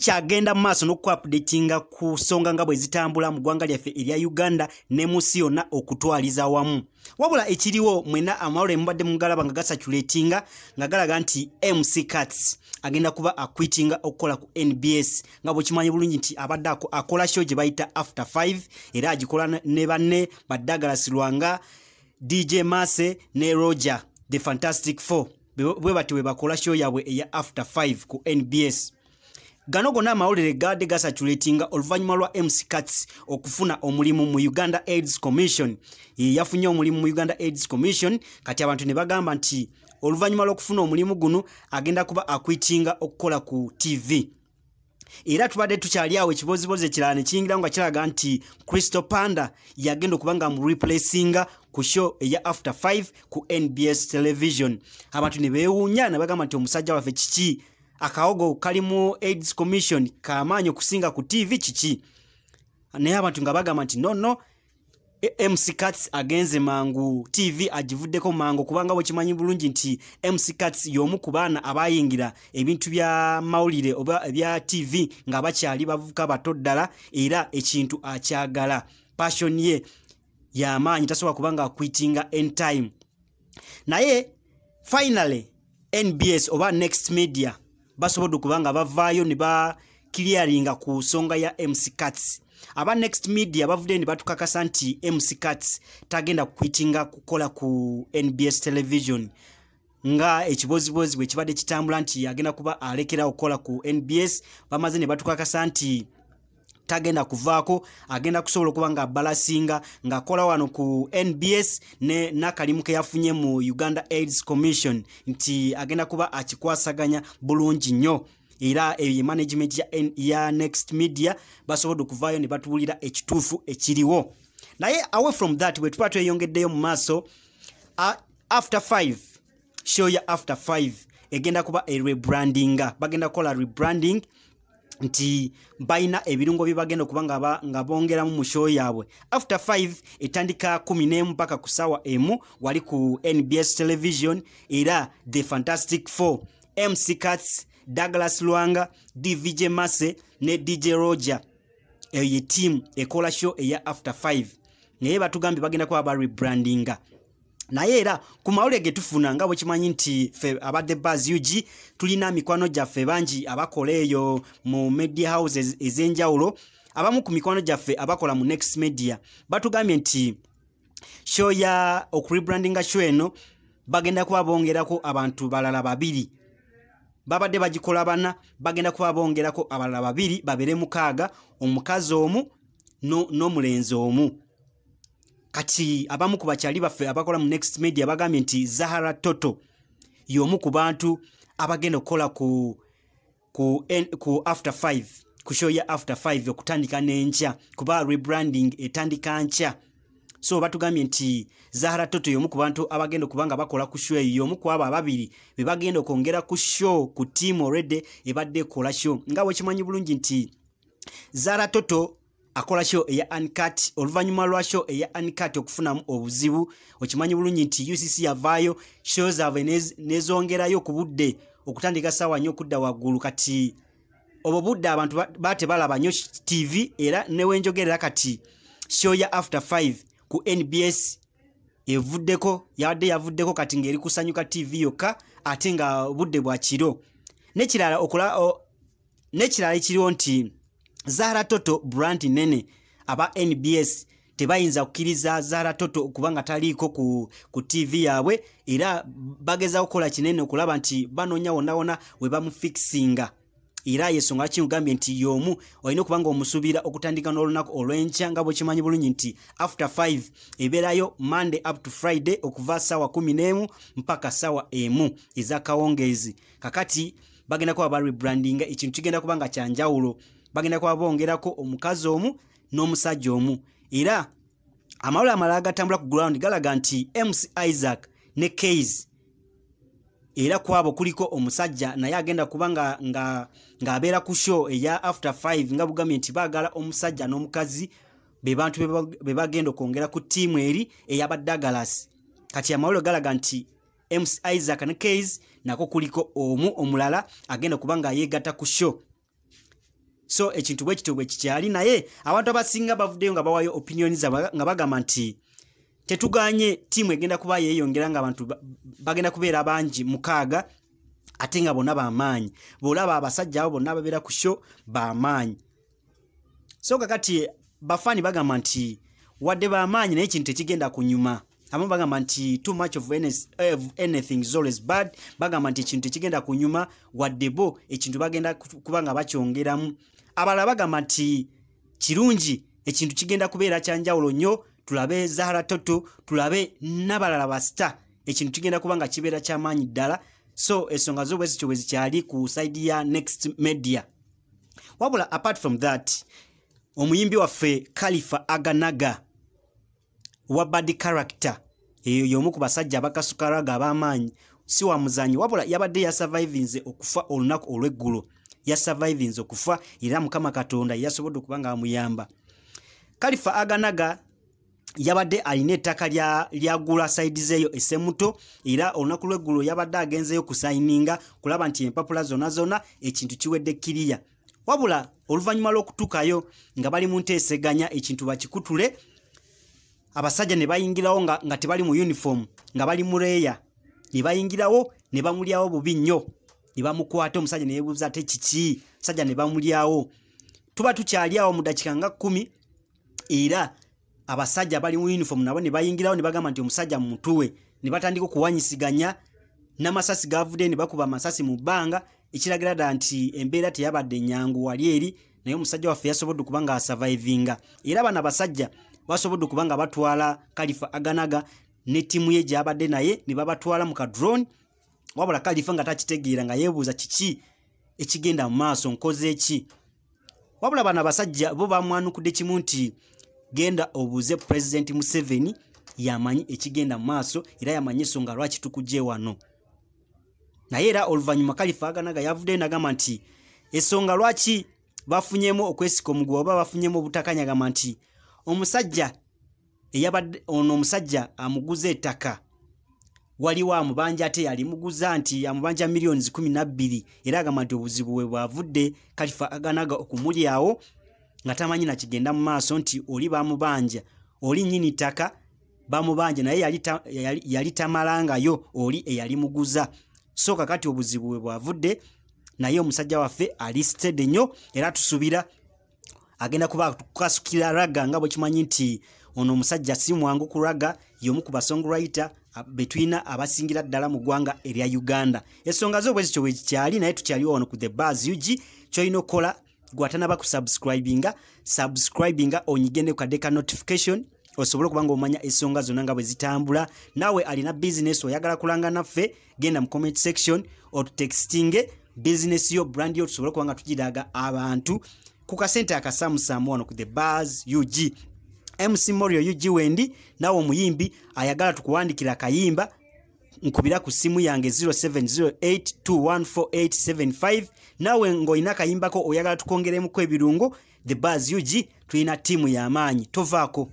tukyagenda mu maaso n'okuapdatinga ku nsonga nga bwe zitambula mu ggwanga lyaffe erya uganda ne mu nsi yonna okutwaliza wamu wabula ekiriwo mwena amawulo emubadde mu galaba nga gasaculatinga nga galaga nti mc cats agenda kuba akwitinga okukola ku nbs nga bwekimanyi bulungi nti abadde akola sho gye bayita after 5 era agikola ne banne baddagalasirwanga dj mase ne roger the fantastic 4 bwe bati bwe bakola sho yaabwe eya after 5 ku nbs gano gonna amawulire gaadde gasaculatinga oluvannyuma lwa mc cats okufuna omulimu mu uganda aids commission yeyafunye omulimu mu uganda aids commission kati abantu ne bagamba nti oluvannyuma lw'okufuna omulimu guno agenda kuba akwitinga okukola ku tv era tubadde tukyali awo ekibozibozi ekirala ne kiyingirao nga kiraga nti cristo panda yagenda okuba nga mureplasinga ku show eya after 5 ku nbs television abantu ne beewuunya ne bagamba nti omusajja waffe kiki akawogo kalimu aids commission kamaanyi okusinga ku tv kiki naye abantu nga bagamba nti nono mcats agenze mangu tv agivuddeko mangu kubanga bwekimanyi bulungi nti mcats y'omu ku baana abayingira ebintu bya mawulire oba ebya tv nga bakyali bavubuka bato ddala era ekintu akyagala passion ye y'amaanyi tasobola kubanga akwitinga entime naye finally nbs oba next media basobodde okubanga bavaayo ne bakiryalinga ku nsonga ya mcats aba next media bavudde ne batukakasa nti mcats tagenda kukwitinga kukola ku nbs television nga ekibozibozi bwe kibadde kitambula nti agenda kuba alekerawo kukola ku nbs bamaze ne batukakasa nti tagenda kuvaako agenda kusobola okuba nga balasinga ngaakola wano ku nbs ne nakalimu keyafunye mu uganda aids commission nti agenda kuba akikwasaganya bulungi nnyo era eyo ye management ya next media basobodde okuvaayo ne batuwulira ekituufu ekiriwo naye away from that bwe tuba tweyongeddeyo mu maaso after 5 show ya after 5 egenda kuba erebranding bagenda kukola rebranding nti balina ebirungo bibagenda kubanga okuba nga bongeramu mu show yaabwe after 5 etandika 1 mpaka ku ssaawa emu wali ku nbs television era the fantastic 4 mc cats douglas Luanga dvj masse ne dj roger eyo team ekola show eya after 5 naye batugambye bagenda kuba barebrandinga naye era ku mawule ge tufuna nga bwekimanyi nti fe abadde baz ug tulina mikwano gyaffe bangi abakola eyo mu media house ez'enjawulo abamu ku mikwano gyaffe abakola mu next media batugambye nti sho ya okurebrandinga sho eno bagenda kuba bongerako abantu balala babiri babadde bagikola bana bagenda kuba bongerako abalala babiri babere mukaaga omukazi omu n'omulenzi omu kati abamu ku bakyali baffe abakola mu next media bagambye nti zahara toto y'omu ku bantu abagenda okukola ku, ku, ku after 5 ku show ya after 5 okutandika n'enkya kuba rebranding etandika nkya so batugambye nti zahara toto y'omu ku bantu abagenda okubanga bakola ku show eyo y'omu ku abo ababiri be bagenda okwongera ku show ku tiamu oredde ebadde ekola show nga wekimanyi bulungi nti zahara toto akola kyo eya ancat oluvannyuma lwakyo eya ancat okufunamu obuzibu okimanyi bulungi nti ucc yavaayo show zaabwe nezongerayo ku budde okutandika saawa nyo okudda waggulu kati obwo budde abantu batebalaba nyo tv era newenjogerera kati show ya after 5 ku nbs evuddeko yawadde yavuddeko kati ngaeri kusanyuka tv yokka ate nga budde bwakiro nekirala ekiriwo nti okula, zaara toto brant nene aba nbs tebayinza kukkiriza zaara toto okubanga taliiko ku, ku tv yaabwe era bageza kukola kinene okulaba nti banoonya wonawona webamufikisinga era yesonga kiugambye nti yomu olina okubanga omusubira okutandika nolunaku olwenca nga bwekimanyi bulungi nti after 5 ebeerayo monday up to friday okuva sawa 1m mpaka sawa emu ezakawongezi kakati bagenda kuba barebranding ekintu kigenda kubanga kyanjawulo bagenda kuba bongerako omukazi omu n'omusajja omu era amawulire amala agatambula ku ground galaga nti ms isaac ne kays era kwabo kuliko omusajja naye agenda kuba ng'abeera ku sho eya after 5 nga bugambye nti baagala omusajja n'omukazi be bantu be bagenda okwongera ku tiimu eri eyaba dagalas kati amawulire galaga nti ms isaac ne kays nako kuliko omu omulala agenda kuba ng'ayeegatta ku show so ekintu bwekityo bwe kikyali naye abantu abasinga bavuddeyo nga bawaayo opinioni zaabwe nga bagamba nti tetuganye tiimu egenda kubayeeyongera nga abantu bagenda kubeera bangi mukaaga ate nga bonna bamaanyi bolaba abasajja abo bonna ababeera ku sho bamaanyi so kakati bafaani bagamba nti wadde bamaanyi naye ekintu tekigenda kunyuma abamu bagamba nti too much of anything is always bad bagamba nti ekintu ekigenda kunyuma wadde bo ekintu bagenda kuba nga bakyongeramu abalala bagamba nti kirungi ekintu kigenda kubeera kyanjawulo nnyo tulabe zahara toto tulabe n'abalala basita ekintu kigenda kuba nga kibeera kyamaanyi ddala so ensonga zo bwezikyo bwe zikyali ku saidi ya next media wabula apart from that omuyimbi waffe kalifa aganaga wa bad character eyo y'omu ku basajja abakasukaraga ab'amaanyi si wa muzanyi wabula yabadde yasurvivinze okufa olunaku olw'eggulo yasurvivinze okufa era mukama katonda yeyasobodde okuba nga amuyamba kalifa aganaga yabadde alina ettaka lyagula saidizeeyo esemuto era olunaku lweggulu yabadde agenzeeyo kusayininga kulaba nti empapula zonna zonna ekintu kiwedde kiriya wabula oluvannyuma lw'okutuukayo nga bali mu nteeseganya ekintu bakikutule abasajja ne bayingirawo nga tebali mu yunifoomu nga bali mu leeya ne bayingirawo ne bamulyawo bubi nnyo nebamukwata omusajja neyebuuza te kiki musajja ne bamulyawo tuba tukyaliawo mudakika nga kumi era abasajja bali mu uniform nabo nebayingirawo nebagamba nti omusajja mumutuwe nebatandika okuwanyisiganya namasasi gavudde nebakuba amasasi mu bbanga ekiragira ddala nti embeera teyabadde enyangu wali eri naye omusajja waffe yasobodde okuba nga asavaivinga era bana basajja basobodde okuba nga batwala kalifa aganaga ne ttiimu ye gyabadde naye ne babatwala mu kadrone wabula kalifa nga takitegeera nga yeebuuza kiki ekigenda mu maaso nkoze ki wabula bano abasajja bo bamwanukudde kimu nti genda obuuze pulezidenti museveni yamanyi ekigenda mu maaso era yamanyi ensonga lwaki tukujje wano naye era oluvannyuma kalifa aganaga yavuddeyo nagamba nti ensonga lwaki bafunyemu okwesika omuguwa oba bafunyemu obutakanyagamba nti omusajja eyabadde ono omusajja amuguza ettaka waliwo amubanja ate yalimuguza nti amubanja millions 12 era agamba nti obuzibu bwe bwavudde kalifaaganaga okumulyawo nga tamanyi nakigenda mu maaso nti oli bamubanja oli nnyini ttaka bamubanja naye yali tamalangayo oli eyali muguza so kakati obuzibu bwe bwavudde naye omusajja waffe ali sitede nnyo era tusubira agenda kuba kukasukira raga nga bwekimanyi nti ono omusajja si mwangu ku raga y'omu ku basongurwaita betwina abasingira ddala mu ggwanga erya uganda ensonga zo obwezityo wekikyali naye tukyaliwo wano ku the bas ug kyolina okukola gwatanaba ku subscribinga subscribinga onyigende ku kadeka notification osobole okuba nga omanya ensonga zonna nga bwe zitambula naawe alina bizinesi oyagala kulanga naffe genda mu comment section otutextinge bizinesi yo brand yo tusobole okuba nga tugiraga abantu ku kasente akasamusamu wano ku the bas ug mc morio ug wendi nawe omuyimbi ayagala tukuwandikira akayimba nkubira ku ssimu yange 07082148 nawe ng'olina akayimbako oyagala tukongeremuku ebirungo the bas ug tulina ttiimu y'amaanyi tovaako